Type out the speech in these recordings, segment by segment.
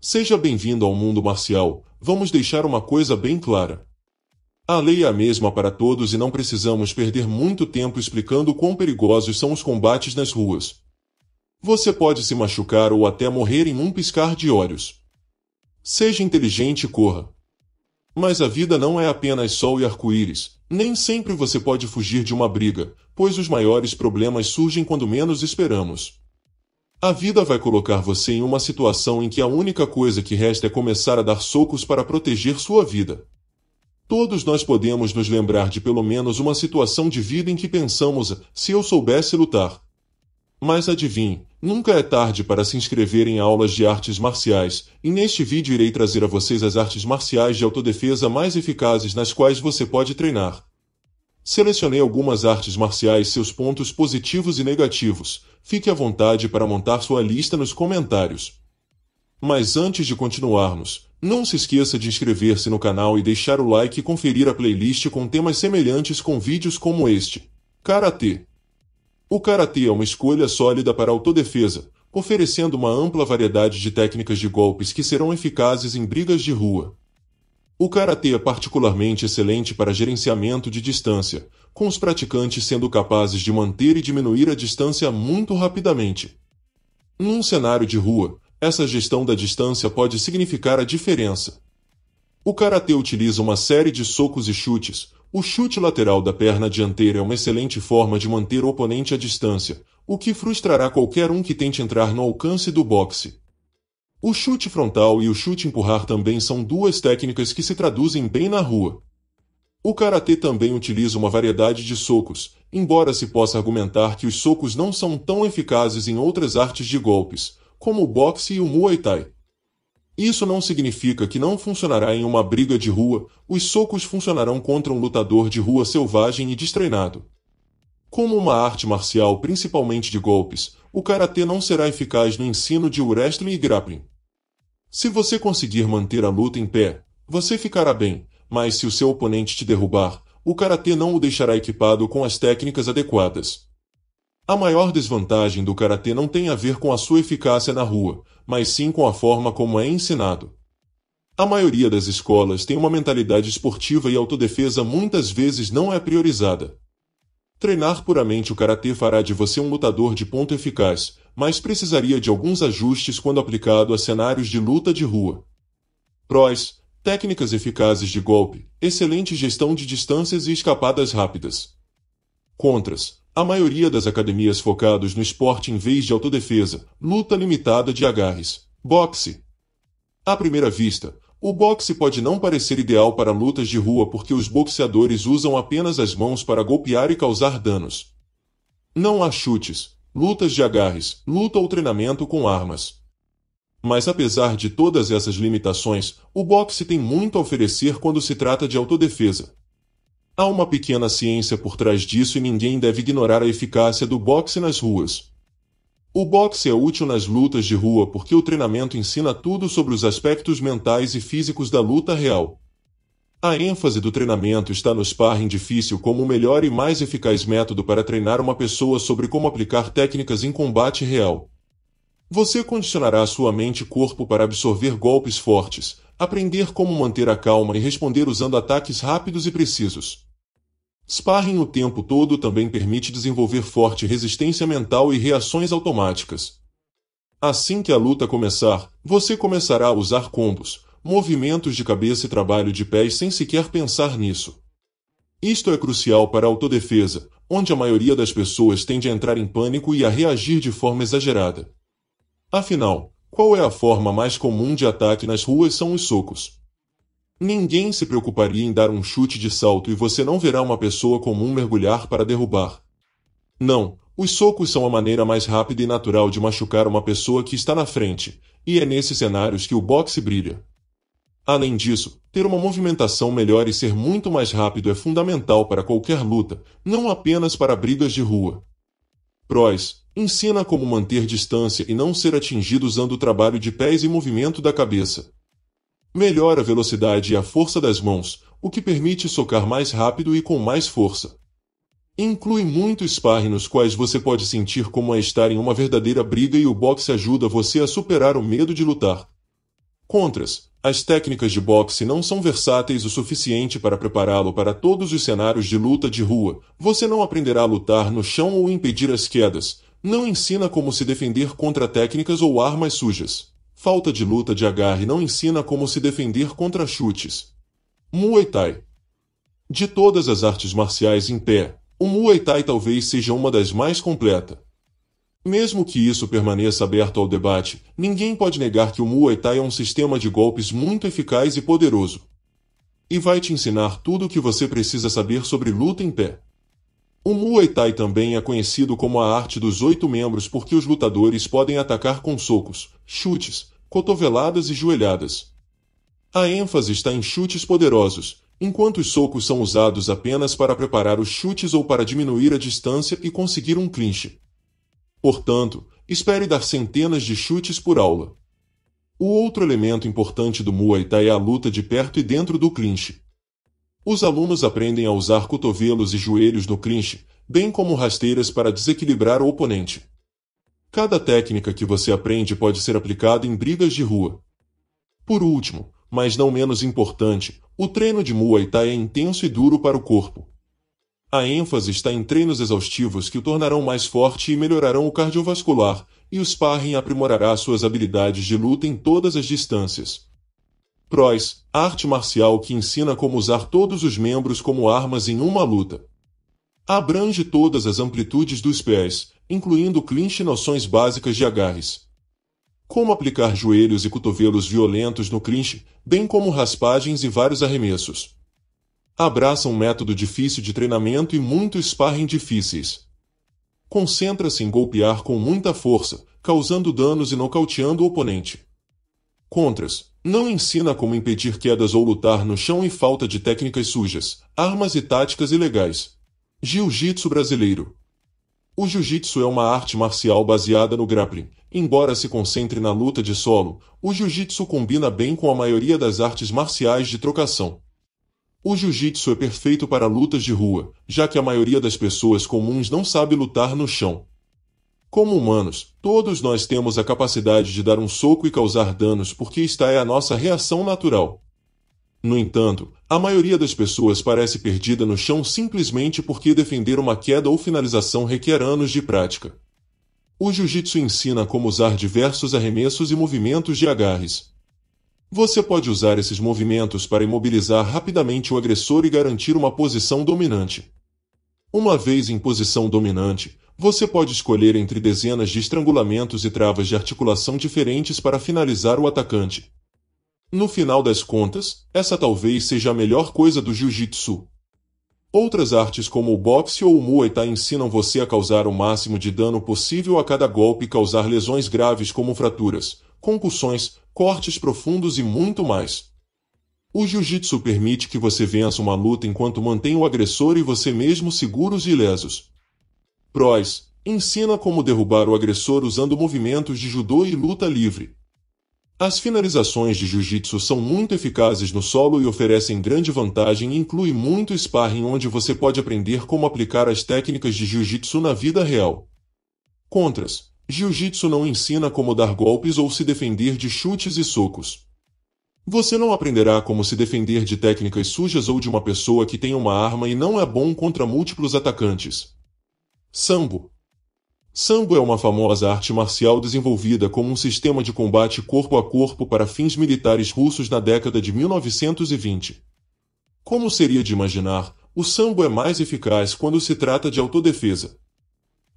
Seja bem-vindo ao mundo marcial, vamos deixar uma coisa bem clara. A lei é a mesma para todos e não precisamos perder muito tempo explicando quão perigosos são os combates nas ruas. Você pode se machucar ou até morrer em um piscar de olhos. Seja inteligente e corra. Mas a vida não é apenas sol e arco-íris. Nem sempre você pode fugir de uma briga, pois os maiores problemas surgem quando menos esperamos. A vida vai colocar você em uma situação em que a única coisa que resta é começar a dar socos para proteger sua vida. Todos nós podemos nos lembrar de pelo menos uma situação de vida em que pensamos: se eu soubesse lutar. Mas adivinhe, nunca é tarde para se inscrever em aulas de artes marciais, e neste vídeo irei trazer a vocês as artes marciais de autodefesa mais eficazes nas quais você pode treinar. Selecionei algumas artes marciais, seus pontos positivos e negativos, fique à vontade para montar sua lista nos comentários. Mas antes de continuarmos, não se esqueça de inscrever-se no canal e deixar o like e conferir a playlist com temas semelhantes com vídeos como este. Karatê. O karatê é uma escolha sólida para autodefesa, oferecendo uma ampla variedade de técnicas de golpes que serão eficazes em brigas de rua. O karatê é particularmente excelente para gerenciamento de distância, com os praticantes sendo capazes de manter e diminuir a distância muito rapidamente. Num cenário de rua, essa gestão da distância pode significar a diferença. O karatê utiliza uma série de socos e chutes. O chute lateral da perna dianteira é uma excelente forma de manter o oponente à distância, o que frustrará qualquer um que tente entrar no alcance do boxe. O chute frontal e o chute empurrar também são duas técnicas que se traduzem bem na rua. O karatê também utiliza uma variedade de socos, embora se possa argumentar que os socos não são tão eficazes em outras artes de golpes, como o boxe e o muay thai. Isso não significa que não funcionará em uma briga de rua, os socos funcionarão contra um lutador de rua selvagem e destreinado. Como uma arte marcial principalmente de golpes, o karatê não será eficaz no ensino de wrestling e grappling. Se você conseguir manter a luta em pé, você ficará bem, mas se o seu oponente te derrubar, o karatê não o deixará equipado com as técnicas adequadas. A maior desvantagem do karatê não tem a ver com a sua eficácia na rua, mas sim com a forma como é ensinado. A maioria das escolas tem uma mentalidade esportiva e autodefesa muitas vezes não é priorizada. Treinar puramente o karatê fará de você um lutador de ponto eficaz, mas precisaria de alguns ajustes quando aplicado a cenários de luta de rua. Prós: técnicas eficazes de golpe, excelente gestão de distâncias e escapadas rápidas. Contras: a maioria das academias focados no esporte em vez de autodefesa, luta limitada de agarres, boxe. À primeira vista, o boxe pode não parecer ideal para lutas de rua porque os boxeadores usam apenas as mãos para golpear e causar danos. Não há chutes, lutas de agarres, luta ou treinamento com armas. Mas apesar de todas essas limitações, o boxe tem muito a oferecer quando se trata de autodefesa. Há uma pequena ciência por trás disso e ninguém deve ignorar a eficácia do boxe nas ruas. O boxe é útil nas lutas de rua porque o treinamento ensina tudo sobre os aspectos mentais e físicos da luta real. A ênfase do treinamento está no sparring difícil como o melhor e mais eficaz método para treinar uma pessoa sobre como aplicar técnicas em combate real. Você condicionará sua mente e corpo para absorver golpes fortes, aprender como manter a calma e responder usando ataques rápidos e precisos. Sparring o tempo todo também permite desenvolver forte resistência mental e reações automáticas. Assim que a luta começar, você começará a usar combos, movimentos de cabeça e trabalho de pés sem sequer pensar nisso. Isto é crucial para a autodefesa, onde a maioria das pessoas tende a entrar em pânico e a reagir de forma exagerada. Afinal, qual é a forma mais comum de ataque nas ruas são os socos. Ninguém se preocuparia em dar um chute de salto e você não verá uma pessoa comum mergulhar para derrubar. Não, os socos são a maneira mais rápida e natural de machucar uma pessoa que está na frente, e é nesses cenários que o boxe brilha. Além disso, ter uma movimentação melhor e ser muito mais rápido é fundamental para qualquer luta, não apenas para brigas de rua. Prós ensina como manter distância e não ser atingido usando o trabalho de pés e movimento da cabeça. Melhora a velocidade e a força das mãos, o que permite socar mais rápido e com mais força. Inclui muitos sparring nos quais você pode sentir como é estar em uma verdadeira briga e o boxe ajuda você a superar o medo de lutar. Contras. As técnicas de boxe não são versáteis o suficiente para prepará-lo para todos os cenários de luta de rua. Você não aprenderá a lutar no chão ou impedir as quedas. Não ensina como se defender contra técnicas ou armas sujas. Falta de luta de agarre não ensina como se defender contra chutes. Muay Thai. De todas as artes marciais em pé, o Muay Thai talvez seja uma das mais completa. Mesmo que isso permaneça aberto ao debate, ninguém pode negar que o Muay Thai é um sistema de golpes muito eficaz e poderoso. E vai te ensinar tudo o que você precisa saber sobre luta em pé. O Muay Thai também é conhecido como a arte dos oito membros porque os lutadores podem atacar com socos, chutes, cotoveladas e joelhadas. A ênfase está em chutes poderosos, enquanto os socos são usados apenas para preparar os chutes ou para diminuir a distância e conseguir um clinch. Portanto, espere dar centenas de chutes por aula. O outro elemento importante do Muay Thai é a luta de perto e dentro do clinch. Os alunos aprendem a usar cotovelos e joelhos no clinch, bem como rasteiras para desequilibrar o oponente. Cada técnica que você aprende pode ser aplicada em brigas de rua. Por último, mas não menos importante, o treino de Muay Thai é intenso e duro para o corpo. A ênfase está em treinos exaustivos que o tornarão mais forte e melhorarão o cardiovascular, e o sparring aprimorará suas habilidades de luta em todas as distâncias. Prois, arte marcial que ensina como usar todos os membros como armas em uma luta. Abrange todas as amplitudes dos pés, incluindo clinch e noções básicas de agarres. Como aplicar joelhos e cotovelos violentos no clinch, bem como raspagens e vários arremessos. Abraça um método difícil de treinamento e muito sparring difíceis. Concentra-se em golpear com muita força, causando danos e nocauteando o oponente. Contras, não ensina como impedir quedas ou lutar no chão e falta de técnicas sujas, armas e táticas ilegais. Jiu-Jitsu brasileiro. O jiu-jitsu é uma arte marcial baseada no grappling. Embora se concentre na luta de solo, o jiu-jitsu combina bem com a maioria das artes marciais de trocação. O jiu-jitsu é perfeito para lutas de rua, já que a maioria das pessoas comuns não sabe lutar no chão. Como humanos, todos nós temos a capacidade de dar um soco e causar danos porque esta é a nossa reação natural. No entanto, a maioria das pessoas parece perdida no chão simplesmente porque defender uma queda ou finalização requer anos de prática. O jiu-jitsu ensina como usar diversos arremessos e movimentos de agarres. Você pode usar esses movimentos para imobilizar rapidamente o agressor e garantir uma posição dominante. Uma vez em posição dominante, você pode escolher entre dezenas de estrangulamentos e travas de articulação diferentes para finalizar o atacante. No final das contas, essa talvez seja a melhor coisa do jiu-jitsu. Outras artes como o boxe ou o muay thai ensinam você a causar o máximo de dano possível a cada golpe e causar lesões graves como fraturas, concussões, cortes profundos e muito mais. O jiu-jitsu permite que você vença uma luta enquanto mantém o agressor e você mesmo seguros e ilesos. Prós. Ensina como derrubar o agressor usando movimentos de judô e luta livre. As finalizações de jiu-jitsu são muito eficazes no solo e oferecem grande vantagem e inclui muito sparring onde você pode aprender como aplicar as técnicas de jiu-jitsu na vida real. Contras. Jiu-jitsu não ensina como dar golpes ou se defender de chutes e socos. Você não aprenderá como se defender de técnicas sujas ou de uma pessoa que tem uma arma e não é bom contra múltiplos atacantes. Sambo. Sambo é uma famosa arte marcial desenvolvida como um sistema de combate corpo a corpo para fins militares russos na década de 1920. Como seria de imaginar, o sambo é mais eficaz quando se trata de autodefesa.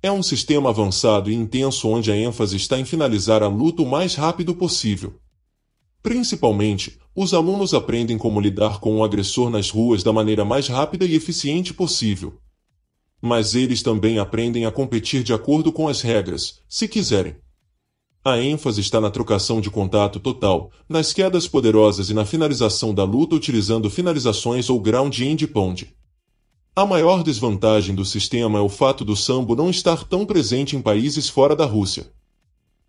É um sistema avançado e intenso onde a ênfase está em finalizar a luta o mais rápido possível. Principalmente, os alunos aprendem como lidar com o um agressor nas ruas da maneira mais rápida e eficiente possível mas eles também aprendem a competir de acordo com as regras, se quiserem. A ênfase está na trocação de contato total, nas quedas poderosas e na finalização da luta utilizando finalizações ou ground end pound. A maior desvantagem do sistema é o fato do sambo não estar tão presente em países fora da Rússia.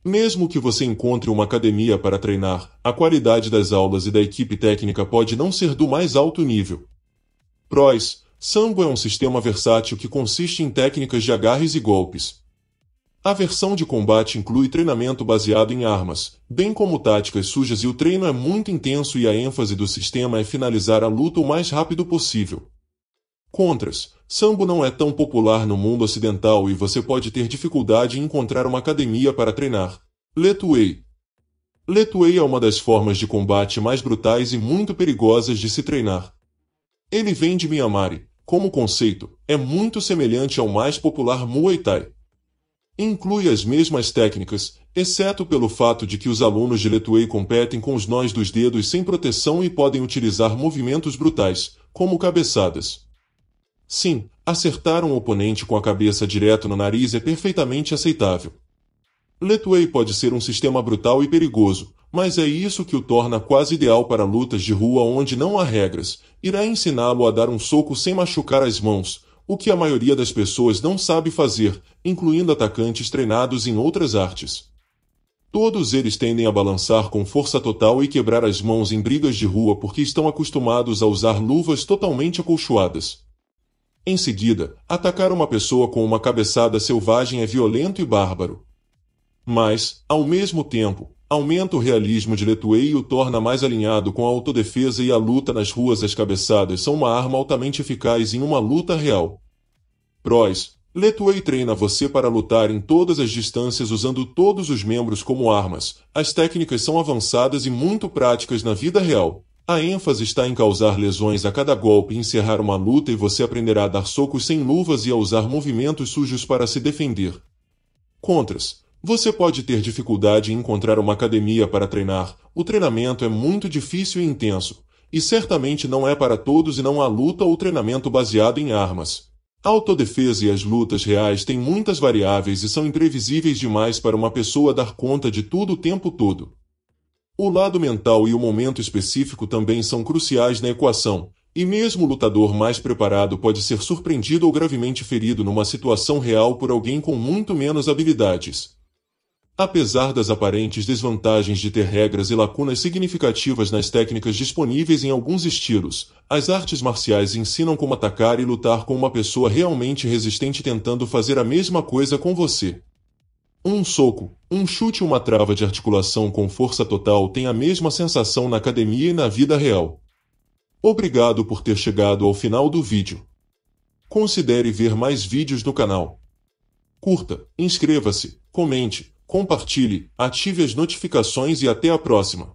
Mesmo que você encontre uma academia para treinar, a qualidade das aulas e da equipe técnica pode não ser do mais alto nível. Prós, Sambo é um sistema versátil que consiste em técnicas de agarres e golpes. A versão de combate inclui treinamento baseado em armas, bem como táticas sujas e o treino é muito intenso e a ênfase do sistema é finalizar a luta o mais rápido possível. Contras. Sambo não é tão popular no mundo ocidental e você pode ter dificuldade em encontrar uma academia para treinar. Letuei. Letuei é uma das formas de combate mais brutais e muito perigosas de se treinar. Ele vem de Myanmar, como conceito, é muito semelhante ao mais popular Muay Thai. Inclui as mesmas técnicas, exceto pelo fato de que os alunos de Letuei competem com os nós dos dedos sem proteção e podem utilizar movimentos brutais, como cabeçadas. Sim, acertar um oponente com a cabeça direto no nariz é perfeitamente aceitável. Letuei pode ser um sistema brutal e perigoso, mas é isso que o torna quase ideal para lutas de rua onde não há regras. Irá ensiná-lo a dar um soco sem machucar as mãos, o que a maioria das pessoas não sabe fazer, incluindo atacantes treinados em outras artes. Todos eles tendem a balançar com força total e quebrar as mãos em brigas de rua porque estão acostumados a usar luvas totalmente acolchoadas. Em seguida, atacar uma pessoa com uma cabeçada selvagem é violento e bárbaro. Mas, ao mesmo tempo, Aumenta o realismo de Letuei e o torna mais alinhado com a autodefesa e a luta nas ruas as cabeçadas são uma arma altamente eficaz em uma luta real. Prós. Letuei treina você para lutar em todas as distâncias usando todos os membros como armas. As técnicas são avançadas e muito práticas na vida real. A ênfase está em causar lesões a cada golpe e encerrar uma luta e você aprenderá a dar socos sem luvas e a usar movimentos sujos para se defender. Contras. Você pode ter dificuldade em encontrar uma academia para treinar. O treinamento é muito difícil e intenso, e certamente não é para todos e não há luta ou treinamento baseado em armas. A autodefesa e as lutas reais têm muitas variáveis e são imprevisíveis demais para uma pessoa dar conta de tudo o tempo todo. O lado mental e o momento específico também são cruciais na equação, e mesmo o lutador mais preparado pode ser surpreendido ou gravemente ferido numa situação real por alguém com muito menos habilidades. Apesar das aparentes desvantagens de ter regras e lacunas significativas nas técnicas disponíveis em alguns estilos, as artes marciais ensinam como atacar e lutar com uma pessoa realmente resistente tentando fazer a mesma coisa com você. Um soco, um chute e uma trava de articulação com força total têm a mesma sensação na academia e na vida real. Obrigado por ter chegado ao final do vídeo. Considere ver mais vídeos no canal. Curta, inscreva-se, comente, compartilhe, ative as notificações e até a próxima!